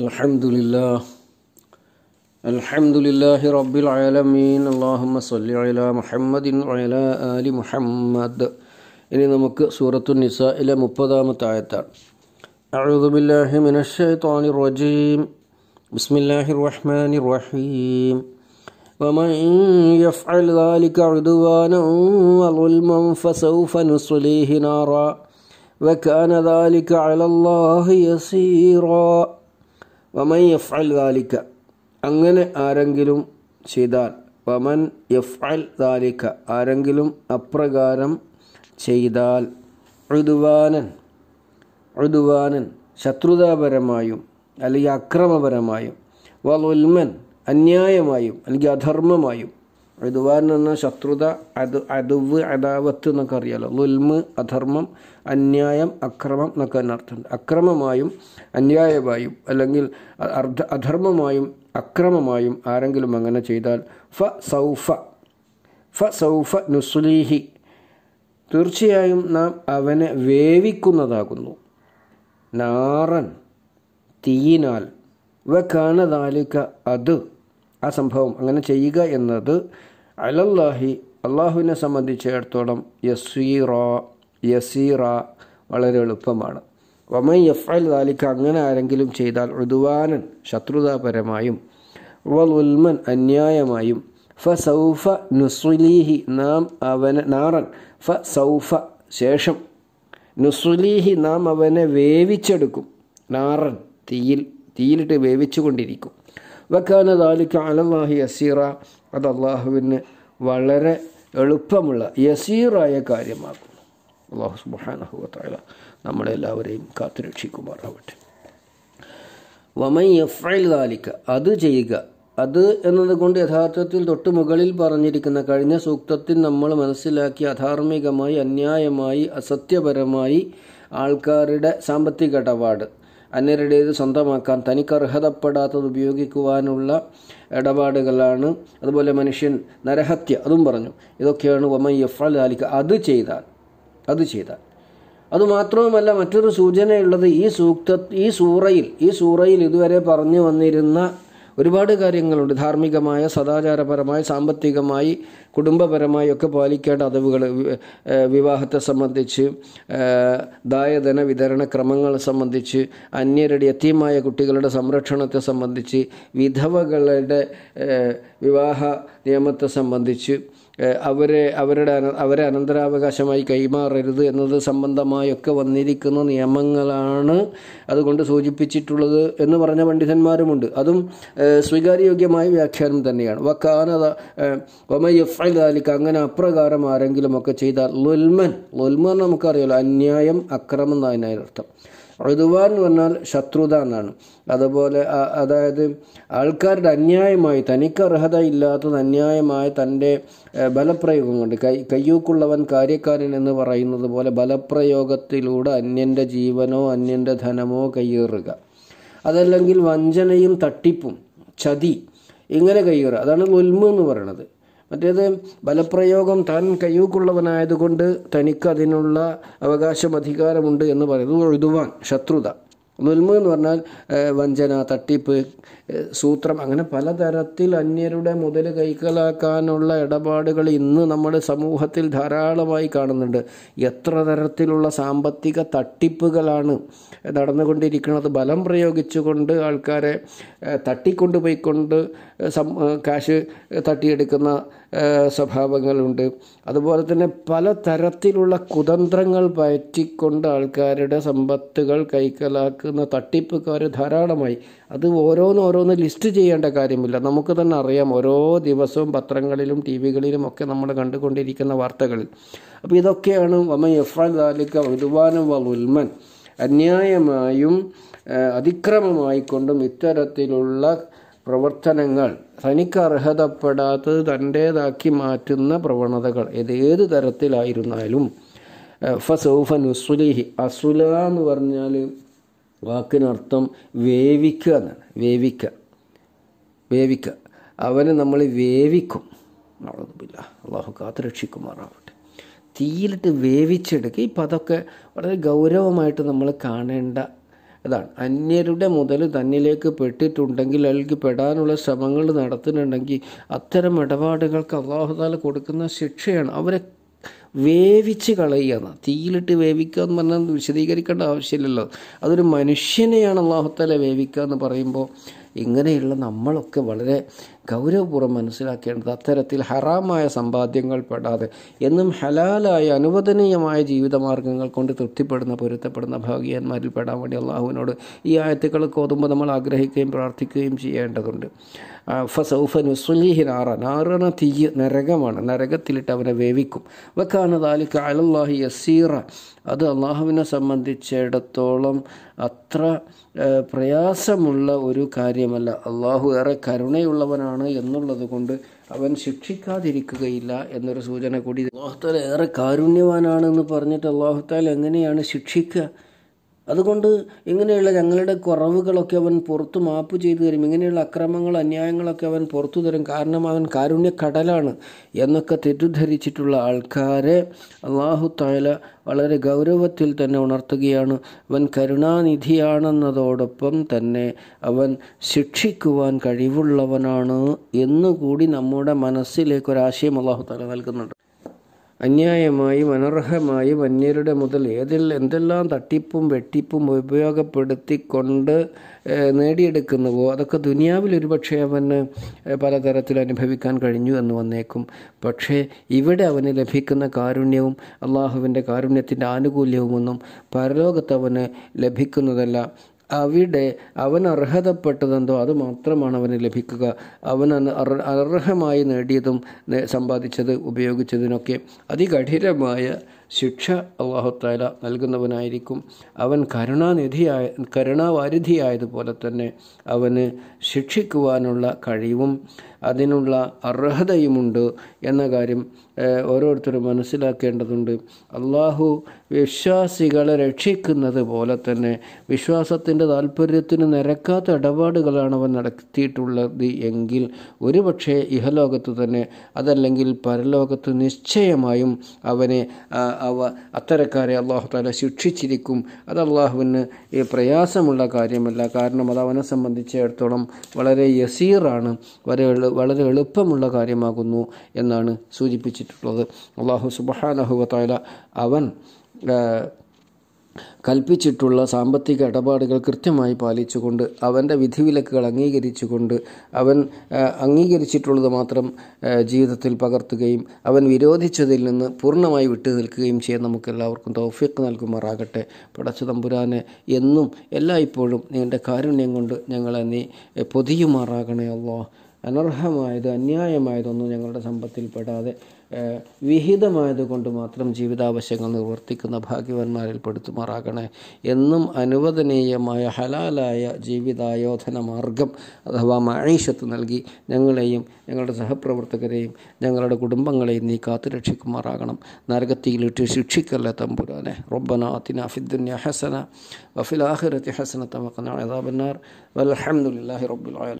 الحمد لله الحمد لله رب العالمين اللهم صل على محمد وعلى آل محمد مكة سورة النساء إلى മുപ്പതാമത്തെ ആയത്താണ് أعوذ بالله من الشيطان الرجيم بسم الله الرحمن الرحيم ومن يفعل ذلك عدوانا وظلما فسوف نصليه نارا وكان ذلك على الله يسيرا വമൻ എഫ് അൽ ദാലിക്ക അങ്ങനെ ആരെങ്കിലും ചെയ്താൽ വമൻ എഫ് അൽ ദാലിക്ക ആരെങ്കിലും അപ്രകാരം ചെയ്താൽ ഉദുവാനൻ ഉദുവാനൻ ശത്രുതാപരമായും അല്ലെങ്കിൽ അക്രമപരമായും വലുൽമൻ അന്യായമായും അല്ലെങ്കിൽ അധർമ്മമായും റിദ്വാൻ എന്ന ശത്രുത അത് അടുവ് അദാവത്ത് എന്നൊക്കെ അറിയാലോ ലുൽമ് അധർമ്മം അന്യായം അക്രമം എന്നൊക്കെ അർത്ഥമുണ്ട് അക്രമമായും അന്യായമായും അല്ലെങ്കിൽ അർദ്ധ അധർമ്മമായും അക്രമമായും ആരെങ്കിലും അങ്ങനെ ചെയ്താൽ ഫ സൗഫ ഫ സൗഫ നുസ്ലീഹി തീർച്ചയായും നാം അവനെ വേവിക്കുന്നതാകുന്നു നാറൻ തീയിനാൽ വ കാണതാലിക്ക അത് ആ സംഭവം അങ്ങനെ ചെയ്യുക എന്നത് അലല്ലാഹി അള്ളാഹുവിനെ സംബന്ധിച്ചിടത്തോളം യസീറ യസീറ വളരെ എളുപ്പമാണ് വമൻ യഫ്അൽ ദാലിക്ക അങ്ങനെ ആരെങ്കിലും ചെയ്താൽ ഉദുവാനൻ ശത്രുതാപരമായും വൽ ഉൽമൻ അന്യായമായും ഫ സൗഫ നുസുലീഹി നാം അവനെ നാറൻ ഫ സൗഫ ശേഷം നുസുലീഹി നാം അവനെ വേവിച്ചെടുക്കും നാറൻ തീയിൽ തീയിലിട്ട് വേവിച്ചു കൊണ്ടിരിക്കും വക്കാന ദാലിക്ക അലല്ലാഹി യസീറ അത് അള്ളാഹുവിന് വളരെ എളുപ്പമുള്ള യസീറായ കാര്യമാകും അള്ളാഹു സുബാനഹുല നമ്മളെല്ലാവരെയും കാത്തുരക്ഷിക്കുമാറാവട്ടെ വമൻ യഫ്ഐൽ ദാലിക്ക അത് ചെയ്യുക അത് എന്നതുകൊണ്ട് യഥാർത്ഥത്തിൽ തൊട്ടു മുകളിൽ പറഞ്ഞിരിക്കുന്ന കഴിഞ്ഞ സൂക്തത്തിൽ നമ്മൾ മനസ്സിലാക്കി അധാർമികമായി അന്യായമായി അസത്യപരമായി ആൾക്കാരുടെ സാമ്പത്തിക ഇടപാട് അന്യരുടേത് സ്വന്തമാക്കാൻ തനിക്ക് അർഹതപ്പെടാത്തത് ഉപയോഗിക്കുവാനുള്ള ഇടപാടുകളാണ് അതുപോലെ മനുഷ്യൻ നരഹത്യ അതും പറഞ്ഞു ഇതൊക്കെയാണ് ഒമൈ എഫ്രാൽ ലാലിക്ക് അത് ചെയ്താൽ അത് ചെയ്താൽ അതുമാത്രവുമല്ല മറ്റൊരു സൂചനയുള്ളത് ഈ സൂക്ത ഈ സൂറയിൽ ഈ സൂറയിൽ ഇതുവരെ പറഞ്ഞു വന്നിരുന്ന ഒരുപാട് കാര്യങ്ങളുണ്ട് ധാർമ്മികമായ സദാചാരപരമായി സാമ്പത്തികമായി കുടുംബപരമായി ഒക്കെ പാലിക്കേണ്ട അതവുകൾ വിവാഹത്തെ സംബന്ധിച്ച് ദായധന വിതരണ ക്രമങ്ങളെ സംബന്ധിച്ച് അന്യരുടെ എത്തിയമായ കുട്ടികളുടെ സംരക്ഷണത്തെ സംബന്ധിച്ച് വിധവകളുടെ വിവാഹ നിയമത്തെ സംബന്ധിച്ച് അവരെ അവരുടെ അവരെ അനന്തരാവകാശമായി കൈമാറരുത് എന്നത് സംബന്ധമായൊക്കെ വന്നിരിക്കുന്ന നിയമങ്ങളാണ് അതുകൊണ്ട് സൂചിപ്പിച്ചിട്ടുള്ളത് എന്ന് പറഞ്ഞ പണ്ഡിതന്മാരുമുണ്ട് അതും സ്വീകാര്യയോഗ്യമായ വ്യാഖ്യാനം തന്നെയാണ് വക്കാനത ഒമയഫലിക്ക അങ്ങനെ അപ്രകാരം ആരെങ്കിലുമൊക്കെ ചെയ്താൽ ലുൽമൻ ലുൽമൻ നമുക്കറിയാലോ അന്യായം അക്രമം എന്നതിനർത്ഥം ഋതുവാൻ എന്ന് പറഞ്ഞാൽ ശത്രുത എന്നാണ് അതുപോലെ അതായത് ആൾക്കാരുടെ അന്യായമായി തനിക്ക് അർഹത ഇല്ലാത്തത് അന്യായമായ തൻ്റെ ബലപ്രയോഗം കൊണ്ട് കൈ കയ്യൂക്കുള്ളവൻ കാര്യക്കാരൻ എന്ന് പറയുന്നത് പോലെ ബലപ്രയോഗത്തിലൂടെ അന്യൻ്റെ ജീവനോ അന്യൻ്റെ ധനമോ കയ്യേറുക അതല്ലെങ്കിൽ വഞ്ചനയും തട്ടിപ്പും ചതി ഇങ്ങനെ കയ്യേറുക അതാണ് ഒൽമ എന്ന് പറയുന്നത് മറ്റേത് ബലപ്രയോഗം താൻ കയ്യൂക്കുള്ളവനായതുകൊണ്ട് തനിക്ക് അതിനുള്ള അവകാശം അധികാരമുണ്ട് എന്ന് പറയുന്നത് ഒഴുതുവാൻ ശത്രുത നുൽമ എന്ന് പറഞ്ഞാൽ വഞ്ചന തട്ടിപ്പ് സൂത്രം അങ്ങനെ പലതരത്തിൽ അന്യരുടെ മുതൽ കൈക്കലാക്കാനുള്ള ഇടപാടുകൾ ഇന്ന് നമ്മുടെ സമൂഹത്തിൽ ധാരാളമായി കാണുന്നുണ്ട് എത്ര തരത്തിലുള്ള സാമ്പത്തിക തട്ടിപ്പുകളാണ് നടന്നുകൊണ്ടിരിക്കുന്നത് ബലം പ്രയോഗിച്ചുകൊണ്ട് ആൾക്കാരെ തട്ടിക്കൊണ്ടുപോയിക്കൊണ്ട് സം കാശ് തട്ടിയെടുക്കുന്ന സ്വഭാവങ്ങളുണ്ട് അതുപോലെ തന്നെ പല തരത്തിലുള്ള കുതന്ത്രങ്ങൾ പയറ്റിക്കൊണ്ട് ആൾക്കാരുടെ സമ്പത്തുകൾ കൈക്കലാക്കുക നടക്കുന്ന തട്ടിപ്പുകാർ ധാരാളമായി അത് ഓരോന്നോരോന്ന് ലിസ്റ്റ് ചെയ്യേണ്ട കാര്യമില്ല നമുക്ക് തന്നെ അറിയാം ഓരോ ദിവസവും പത്രങ്ങളിലും ടി വികളിലും ഒക്കെ നമ്മൾ കണ്ടുകൊണ്ടിരിക്കുന്ന വാർത്തകൾ അപ്പോൾ ഇതൊക്കെയാണ് വമ ഇഫ്രാൻ ദാലിക്ക ഉൽവാനം വ ഉൽമൻ അന്യായമായും അതിക്രമമായിക്കൊണ്ടും ഇത്തരത്തിലുള്ള പ്രവർത്തനങ്ങൾ തനിക്ക് അർഹതപ്പെടാത്തത് തൻ്റേതാക്കി മാറ്റുന്ന പ്രവണതകൾ ഇത് ഏത് തരത്തിലായിരുന്നാലും ഫസൗഫ നുസുലിഹി അസുല എന്ന് പറഞ്ഞാൽ വാക്കിനർത്ഥം വേവിക്കുക എന്നാണ് വേവിക്കുക വേവിക്കുക അവനെ നമ്മൾ വേവിക്കും നടന്നില്ല അള്ളാഹു കാത്തുരക്ഷിക്കുമാറാവട്ടെ തീയിലിട്ട് വേവിച്ചെടുക്കുക ഇപ്പം അതൊക്കെ വളരെ ഗൗരവമായിട്ട് നമ്മൾ കാണേണ്ട അതാണ് അന്യരുടെ മുതൽ തന്നിലേക്ക് പെട്ടിട്ടുണ്ടെങ്കിൽ അല്ലെങ്കിൽ പെടാനുള്ള ശ്രമങ്ങൾ നടത്തുന്നുണ്ടെങ്കിൽ അത്തരം ഇടപാടുകൾക്ക് അള്ളാഹുദാല കൊടുക്കുന്ന ശിക്ഷയാണ് അവരെ വേവിച്ച് കളയുകയാണ് തീയിലിട്ട് വേവിക്കുക എന്ന് പറഞ്ഞാൽ വിശദീകരിക്കേണ്ട ആവശ്യമില്ലല്ലോ അതൊരു മനുഷ്യനെയാണ് അള്ളാഹുത്തല വേവിക്കുക എന്ന് പറയുമ്പോൾ ഇങ്ങനെയുള്ള നമ്മളൊക്കെ വളരെ ഗൗരവപൂർവ്വം മനസ്സിലാക്കേണ്ടത് അത്തരത്തിൽ ഹറാമായ സമ്പാദ്യങ്ങൾ പെടാതെ എന്നും ഹലാലായ അനുവദനീയമായ ജീവിതമാർഗ്ഗങ്ങൾ കൊണ്ട് തൃപ്തിപ്പെടുന്ന പൊരുത്തപ്പെടുന്ന ഭാഗ്യന്മാരിൽ പെടാൻ വേണ്ടി അള്ളാഹുവിനോട് ഈ ആയത്തുകൾ കോതുമ്പോൾ നമ്മൾ ആഗ്രഹിക്കുകയും പ്രാർത്ഥിക്കുകയും ചെയ്യേണ്ടതുണ്ട് ഫസൗഫൻ ആറ നാറ നാറണ തീയ് നരകമാണ് നരകത്തിലിട്ട് അവനെ വേവിക്കും വെക്കാന താലിക്ക് അലല്ലാഹി യസീറ അത് അള്ളാഹുവിനെ സംബന്ധിച്ചിടത്തോളം അത്ര പ്രയാസമുള്ള ഒരു കാര്യമല്ല അള്ളാഹു ഏറെ കരുണയുള്ളവനാണ് മുസ്ലിമാണ് എന്നുള്ളത് കൊണ്ട് അവൻ ശിക്ഷിക്കാതിരിക്കുകയില്ല എന്നൊരു സൂചന കൂടി അള്ളാഹുത്താൽ ഏറെ കാരുണ്യവാനാണെന്ന് പറഞ്ഞിട്ട് അള്ളാഹുത്താൽ എങ്ങനെയാണ് ശിക്ഷിക്കുക അതുകൊണ്ട് ഇങ്ങനെയുള്ള ഞങ്ങളുടെ കുറവുകളൊക്കെ അവൻ പുറത്തു മാപ്പ് ചെയ്തു തരും ഇങ്ങനെയുള്ള അക്രമങ്ങൾ അന്യായങ്ങളൊക്കെ അവൻ പുറത്തു തരും കാരണം അവൻ കാരുണ്യ കടലാണ് എന്നൊക്കെ തെറ്റിദ്ധരിച്ചിട്ടുള്ള ആൾക്കാരെ അള്ളാഹു താല വളരെ ഗൗരവത്തിൽ തന്നെ ഉണർത്തുകയാണ് അവൻ കരുണാനിധിയാണെന്നതോടൊപ്പം തന്നെ അവൻ ശിക്ഷിക്കുവാൻ കഴിവുള്ളവനാണ് എന്നുകൂടി നമ്മുടെ മനസ്സിലേക്ക് അള്ളാഹു താല നൽകുന്നുണ്ട് അന്യായമായും അനർഹമായും അന്യരുടെ മുതൽ ഏതിൽ എന്തെല്ലാം തട്ടിപ്പും വെട്ടിപ്പും ഉപയോഗപ്പെടുത്തിക്കൊണ്ട് നേടിയെടുക്കുന്നുവോ അതൊക്കെ ദുനിയാവിൽ ഒരുപക്ഷെ അവന് പലതരത്തിൽ അനുഭവിക്കാൻ കഴിഞ്ഞു എന്ന് വന്നേക്കും പക്ഷേ ഇവിടെ അവന് ലഭിക്കുന്ന കാരുണ്യവും അള്ളാഹുവിൻ്റെ കാരുണ്യത്തിൻ്റെ ആനുകൂല്യവുമൊന്നും പരലോകത്ത് അവന് ലഭിക്കുന്നതല്ല അവിടെ അവൻ അർഹതപ്പെട്ടതെന്തോ അത് മാത്രമാണ് അവന് ലഭിക്കുക അവൻ അർഹമായി നേടിയതും സമ്പാദിച്ചത് ഉപയോഗിച്ചതിനൊക്കെ അതികഠിനമായ ശിക്ഷ അള്ളാഹുത്താല നൽകുന്നവനായിരിക്കും അവൻ കരുണാനിധിയായ കരുണാവാരിധിയായതുപോലെ തന്നെ അവന് ശിക്ഷിക്കുവാനുള്ള കഴിവും അതിനുള്ള അർഹതയുമുണ്ട് എന്ന കാര്യം ഓരോരുത്തരും മനസ്സിലാക്കേണ്ടതുണ്ട് അള്ളാഹു വിശ്വാസികളെ രക്ഷിക്കുന്നത് പോലെ തന്നെ വിശ്വാസത്തിൻ്റെ താല്പര്യത്തിന് നിരക്കാത്ത ഇടപാടുകളാണ് അവൻ നടത്തിയിട്ടുള്ളത് എങ്കിൽ ഒരുപക്ഷെ ഇഹലോകത്ത് തന്നെ അതല്ലെങ്കിൽ പരലോകത്ത് നിശ്ചയമായും അവനെ അവ അത്തരക്കാരെ അള്ളാഹു താല ശിക്ഷിച്ചിരിക്കും അത് അള്ളാഹുവിന് പ്രയാസമുള്ള കാര്യമല്ല കാരണം അത് അവനെ സംബന്ധിച്ചിടത്തോളം വളരെ യസീറാണ് വരെയുള്ള വളരെ എളുപ്പമുള്ള കാര്യമാകുന്നു എന്നാണ് സൂചിപ്പിച്ചിട്ടുള്ളത് അള്ളാഹു സുബഹാനഹുവത്തായ അവൻ കൽപ്പിച്ചിട്ടുള്ള സാമ്പത്തിക ഇടപാടുകൾ കൃത്യമായി പാലിച്ചുകൊണ്ട് അവൻ്റെ വിധിവിലക്കുകൾ അംഗീകരിച്ചുകൊണ്ട് അവൻ അംഗീകരിച്ചിട്ടുള്ളത് മാത്രം ജീവിതത്തിൽ പകർത്തുകയും അവൻ വിരോധിച്ചതിൽ നിന്ന് പൂർണ്ണമായി വിട്ടു നിൽക്കുകയും ചെയ്യാൻ നമുക്കെല്ലാവർക്കും തൗഫീഖ് നൽകുമാറാകട്ടെ പടച്ചു തമ്പുരാനെ എന്നും എല്ലായ്പ്പോഴും നിങ്ങളുടെ കാരുണ്യം കൊണ്ട് ഞങ്ങളെ നീ പൊതിയുമാറാകണേ അല്ലോ അനർഹമായത് അന്യായമായതൊന്നും ഞങ്ങളുടെ സമ്പത്തിൽ പെടാതെ വിഹിതമായതുകൊണ്ട് മാത്രം ജീവിതാവശ്യങ്ങൾ നിവർത്തിക്കുന്ന ഭാഗ്യവാന്മാരിൽ പെടുത്തുമാറാകണേ എന്നും അനുവദനീയമായ ഹലാലായ ജീവിതായോധന മാർഗം അഥവാ മഴീഷത്ത് നൽകി ഞങ്ങളെയും ഞങ്ങളുടെ സഹപ്രവർത്തകരെയും ഞങ്ങളുടെ കുടുംബങ്ങളെയും നീ കാത്തു രക്ഷിക്കുമാറാകണം നരകത്തിയിലിട്ട് ശിക്ഷിക്കല്ല തമ്പുരാനെ റബ്ബന അതിന ഫിദ്ദുന്യ ഹസന വഫിൽ ഹസന തമക്കനാണ് അതാബന്നാർ വലഹമുല്ലാഹി റബ്ബുൽ